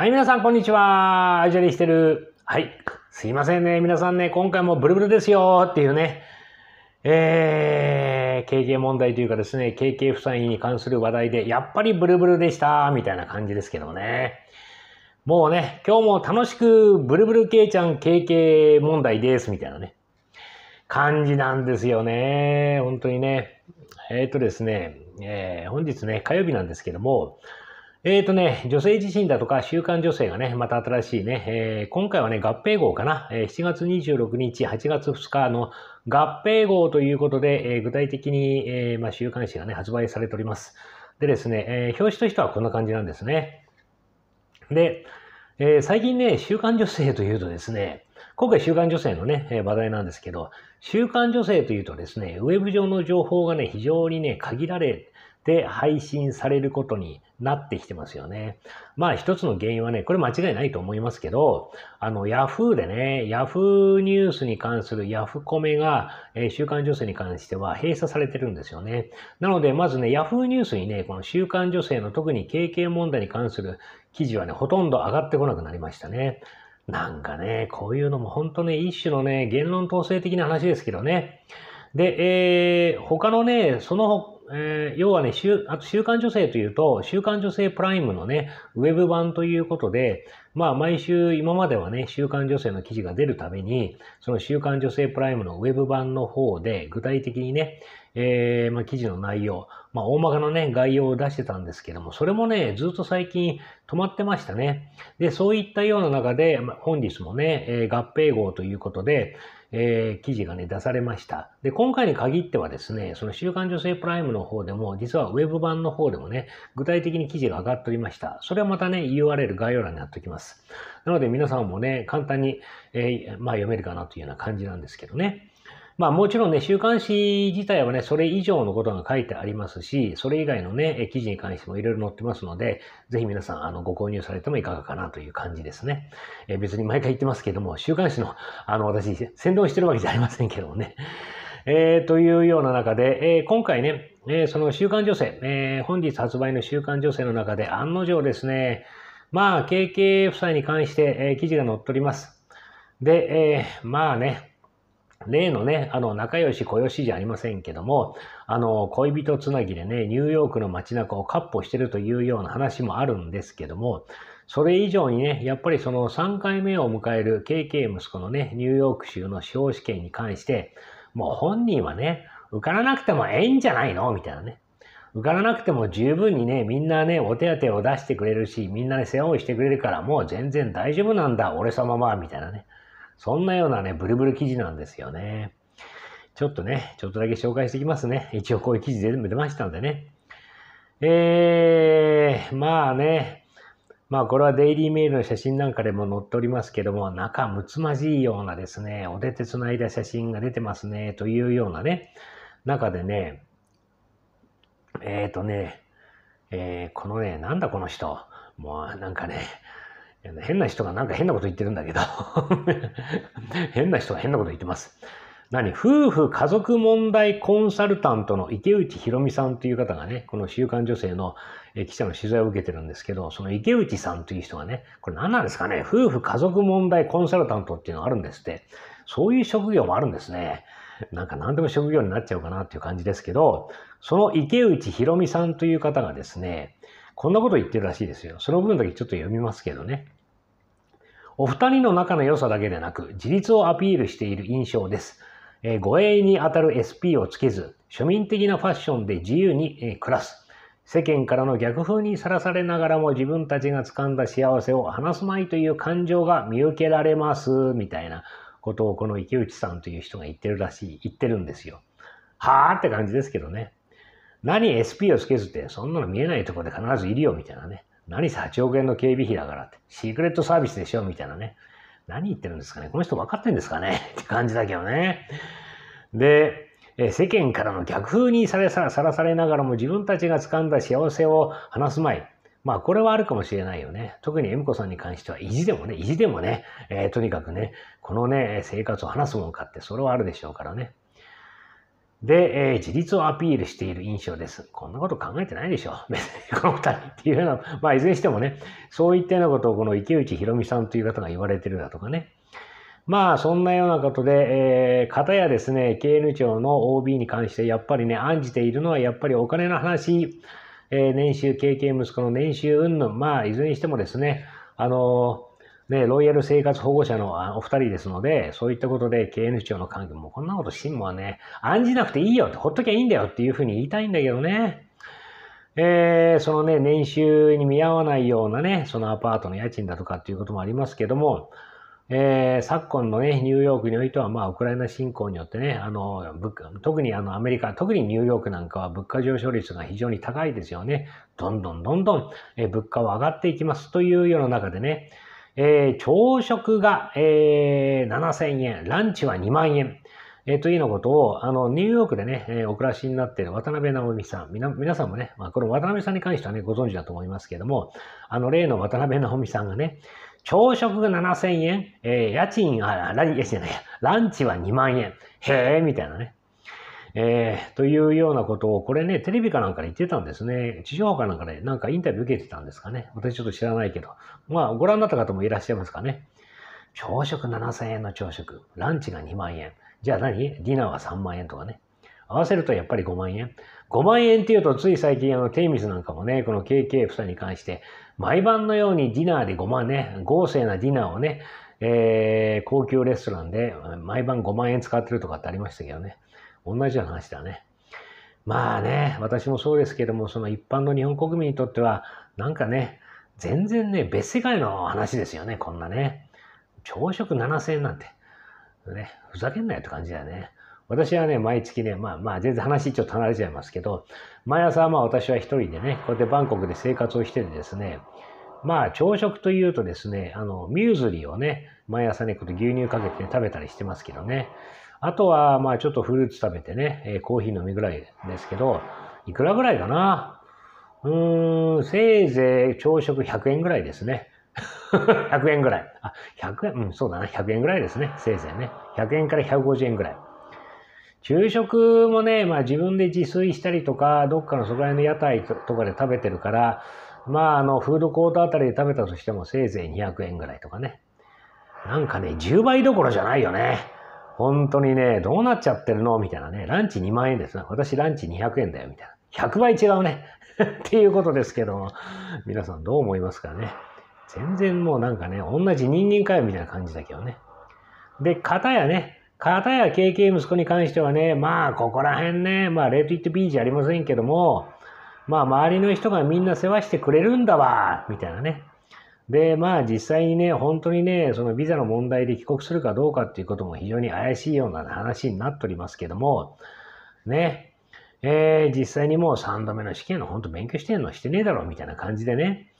はい、皆さん、こんにちは。アイジャリしてる。はい。すいませんね。皆さんね、今回もブルブルですよっていうね、えー、経験問題というかですね、経験負債に関する話題で、やっぱりブルブルでした、みたいな感じですけどね。もうね、今日も楽しくブルブルけいちゃん経験問題です、みたいなね、感じなんですよね。本当にね。えっ、ー、とですね、えー、本日ね、火曜日なんですけども、えっ、ー、とね、女性自身だとか、週刊女性がね、また新しいね、えー、今回はね、合併号かな、えー、7月26日、8月2日の合併号ということで、えー、具体的に、えーまあ、週刊誌がね、発売されております。でですね、えー、表紙としてはこんな感じなんですね。で、えー、最近ね、週刊女性というとですね、今回週刊女性のね、えー、話題なんですけど、週刊女性というとですね、ウェブ上の情報がね、非常にね、限られ、で配信されることになってきてますよね。まあ一つの原因はね、これ間違いないと思いますけど、あの Yahoo でね、Yahoo ニュースに関するヤフコメが、えー、週刊女性に関しては閉鎖されてるんですよね。なのでまずね、Yahoo ニュースにね、この週刊女性の特に経験問題に関する記事はね、ほとんど上がってこなくなりましたね。なんかね、こういうのも本当ね、一種のね、言論統制的な話ですけどね。で、えー、他のね、そのえー、要はね、あと週刊女性というと、週刊女性プライムのね、ウェブ版ということで、まあ毎週今まではね、週刊女性の記事が出るために、その週刊女性プライムのウェブ版の方で具体的にね、えー、まあ、記事の内容、まあ大まかなね、概要を出してたんですけども、それもね、ずっと最近止まってましたね。で、そういったような中で、まあ、本日もね、えー、合併号ということで、えー、記事がね、出されました。で、今回に限ってはですね、その週刊女性プライムの方でも、実はウェブ版の方でもね、具体的に記事が上がっておりました。それはまたね、URL 概要欄に貼っておきます。なので皆さんもね、簡単に、えー、まあ読めるかなというような感じなんですけどね。まあもちろんね、週刊誌自体はね、それ以上のことが書いてありますし、それ以外のね、記事に関してもいろいろ載ってますので、ぜひ皆さん、あの、ご購入されてもいかがかなという感じですね。え別に毎回言ってますけども、週刊誌の、あの、私、先導してるわけじゃありませんけどもね。えー、というような中で、えー、今回ね、えー、その週刊女性、え本日発売の週刊女性の中で、案の定ですね、まあ、KK 夫妻に関して、え記事が載っております。で、えまあね、例のね、あの、仲良し、小良しじゃありませんけども、あの、恋人つなぎでね、ニューヨークの街中をカッポしてるというような話もあるんですけども、それ以上にね、やっぱりその3回目を迎える KK 息子のね、ニューヨーク州の司法試験に関して、もう本人はね、受からなくてもええんじゃないのみたいなね。受からなくても十分にね、みんなね、お手当を出してくれるし、みんなで世話をしてくれるから、もう全然大丈夫なんだ、俺様は、みたいなね。そんなようなね、ブルブル記事なんですよね。ちょっとね、ちょっとだけ紹介していきますね。一応こういう記事全部出ましたんでね。えー、まあね、まあこれはデイリーメールの写真なんかでも載っておりますけども、仲睦まじいようなですね、お手手つないだ写真が出てますね、というようなね、中でね、えっ、ー、とね、えー、このね、なんだこの人。もうなんかね、変な人がなんか変なこと言ってるんだけど 変な人が変なこと言ってます。何夫婦家族問題コンサルタントの池内博美さんという方がね、この週刊女性の記者の取材を受けてるんですけど、その池内さんという人がね、これ何なんですかね、夫婦家族問題コンサルタントっていうのがあるんですって、そういう職業もあるんですね。なんか何でも職業になっちゃうかなっていう感じですけど、その池内博美さんという方がですね、こんなこと言ってるらしいですよ。その分だけちょっと読みますけどね。お二人の仲の良さだけでなく、自立をアピールしている印象です。えー、護衛にあたる SP をつけず、庶民的なファッションで自由に、えー、暮らす。世間からの逆風にさらされながらも自分たちが掴んだ幸せを話すまいという感情が見受けられます、みたいなことをこの池内さんという人が言ってるらしい、言ってるんですよ。はあって感じですけどね。何 SP をつけずって、そんなの見えないところで必ずいるよ、みたいなね。何さ、8億円の警備費だからって。シークレットサービスでしょ、みたいなね。何言ってるんですかね。この人分かってんですかねって感じだけどね。で、世間からの逆風にさらされながらも自分たちが掴んだ幸せを話すまい。まあこれはあるかもしれないよね。特に M 子さんに関しては意地でもね、意地でもね、えー、とにかくね、このね、生活を話すものかってそれはあるでしょうからね。で、えー、自立をアピールしている印象です。こんなこと考えてないでしょ。別にこの二人っていうような、まあいずれにしてもね、そういったようなことをこの池内博美さんという方が言われてるだとかね。まあそんなようなことで、えー、片やですね、KN 庁の OB に関してやっぱりね、案じているのはやっぱりお金の話、えー、年収、経験息子の年収云々、まあいずれにしてもですね、あのね、ロイヤル生活保護者のお二人ですので、そういったことで経営主長の関係もこんなことシンもはね、案じなくていいよって、ほっときゃいいんだよっていうふうに言いたいんだけどね。えー、そのね、年収に見合わないようなね、そのアパートの家賃だとかっていうこともありますけども、えー、昨今のね、ニューヨークにおいては、まあ、ウクライナ侵攻によってね、あの、特にあの、アメリカ、特にニューヨークなんかは物価上昇率が非常に高いですよね。どんどんどんどん、えー、物価は上がっていきますという世の中でね、えー、朝食が、えー、7000円、ランチは2万円、えー、というようなことを、あの、ニューヨークでね、えー、お暮らしになっている渡辺直美さん、みな、皆さんもね、まあ、この渡辺さんに関してはね、ご存知だと思いますけども、あの、例の渡辺直美さんがね、朝食が7000円、えー、家賃、あ、ランチじゃない、ランチは2万円、へえ、みたいなね、えー、というようなことを、これね、テレビかなんかで言ってたんですね。地上波かなんかで、ね、なんかインタビュー受けてたんですかね。私ちょっと知らないけど。まあ、ご覧になった方もいらっしゃいますかね。朝食7000円の朝食、ランチが2万円。じゃあ何ディナーは3万円とかね。合わせるとやっぱり5万円。5万円っていうと、つい最近、あの、テイミスなんかもね、この KK 夫妻に関して、毎晩のようにディナーで5万ね、豪勢なディナーをね、えー、高級レストランで毎晩5万円使ってるとかってありましたけどね。同じような話だね。まあね、私もそうですけども、その一般の日本国民にとっては、なんかね、全然ね、別世界の話ですよね、こんなね。朝食7000円なんて。ね、ふざけんなよって感じだよね。私はね、毎月ね、まあまあ、全然話ちょっと離れちゃいますけど、毎朝まあ私は一人でね、こうやってバンコクで生活をしててですね、まあ朝食というとですね、あの、ミューズリーをね、毎朝ね、こ牛乳かけて、ね、食べたりしてますけどね、あとは、まあちょっとフルーツ食べてね、えコーヒー飲みぐらいですけど、いくらぐらいかなうーん、せいぜい朝食100円ぐらいですね。100 円ぐらい。あ、100円、うん、そうだな、100円ぐらいですね。せいぜいね。100円から150円ぐらい。昼食もね、まあ自分で自炊したりとか、どっかのそこら辺の屋台とかで食べてるから、まああの、フードコートあたりで食べたとしてもせいぜい200円ぐらいとかね。なんかね、10倍どころじゃないよね。本当にね、どうなっちゃってるのみたいなね、ランチ2万円ですね。私ランチ200円だよ、みたいな。100倍違うね。っていうことですけども、皆さんどう思いますかね。全然もうなんかね、同じ人間かよみたいな感じだけどね。で、片やね、片や KK 息子に関してはね、まあ、ここら辺ね、まあ、レートイットビーじゃありませんけども、まあ、周りの人がみんな世話してくれるんだわ、みたいなね。で、まあ実際にね、本当にね、そのビザの問題で帰国するかどうかっていうことも非常に怪しいような話になっておりますけども、ね、えー、実際にもう3度目の試験の本当勉強してんのしてねえだろみたいな感じでね、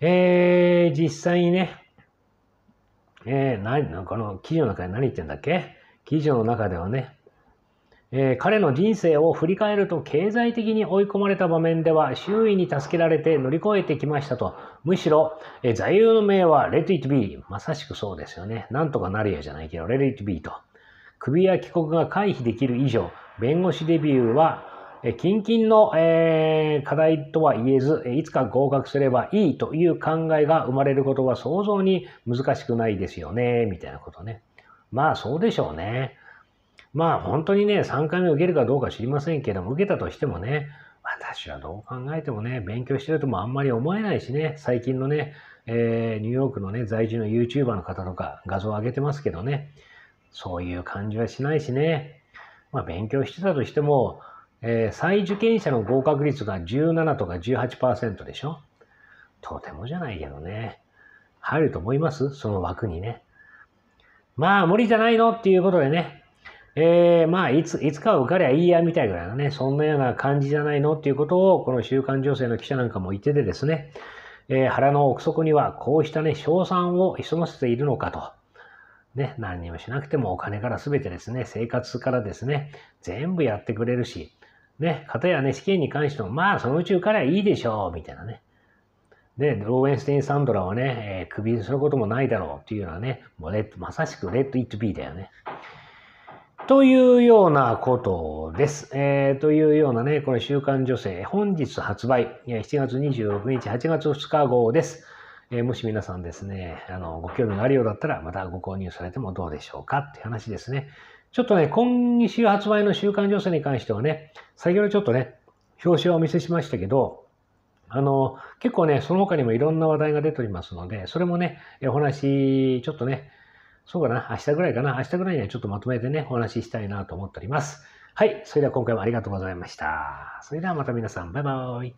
えー、実際にね、えー、何、この記事の中で何言ってんだっけ記事の中ではね、えー、彼の人生を振り返ると経済的に追い込まれた場面では周囲に助けられて乗り越えてきましたと。むしろ、えー、座右の銘は Let it be。まさしくそうですよね。なんとかなるやじゃないけど、Let it be と。首や帰国が回避できる以上、弁護士デビューは、え近々の、えー、課題とは言えず、いつか合格すればいいという考えが生まれることは想像に難しくないですよね、みたいなことね。まあそうでしょうね。まあ本当にね、3回目受けるかどうか知りませんけども、受けたとしてもね、私はどう考えてもね、勉強してるともあんまり思えないしね、最近のね、えー、ニューヨークのね、在住の YouTuber の方とか画像を上げてますけどね、そういう感じはしないしね、まあ勉強してたとしても、えー、再受験者の合格率が17とか18%でしょとてもじゃないけどね。入ると思いますその枠にね。まあ無理じゃないのっていうことでね、えー、まあ、いつ、いつか受かりゃいいや、みたいぐらいのね、そんなような感じじゃないのっていうことを、この週刊女性の記者なんかも言っててですね、えー、腹の奥底には、こうしたね、賞賛を潜ませているのかと。ね、何にもしなくてもお金から全てですね、生活からですね、全部やってくれるし、ね、かたやね、試験に関しても、まあ、そのうち受かりゃいいでしょう、みたいなね。で、ローエンステイン・サンドラはね、えー、クビにすることもないだろうっていうのはね、もうレッド、まさしくレッド・イット・ビーだよね。というようなことです。えー、というようなね、これ、週刊女性、本日発売、7月26日、8月2日号です。えー、もし皆さんですね、あの、ご興味があるようだったら、またご購入されてもどうでしょうかって話ですね。ちょっとね、今週発売の週刊女性に関してはね、先ほどちょっとね、表紙をお見せしましたけど、あの、結構ね、その他にもいろんな話題が出ておりますので、それもね、お話、ちょっとね、そうかな、明日ぐらいかな、明日ぐらいにはちょっとまとめてね、お話ししたいなと思っております。はい、それでは今回もありがとうございました。それではまた皆さん、バイバーイ。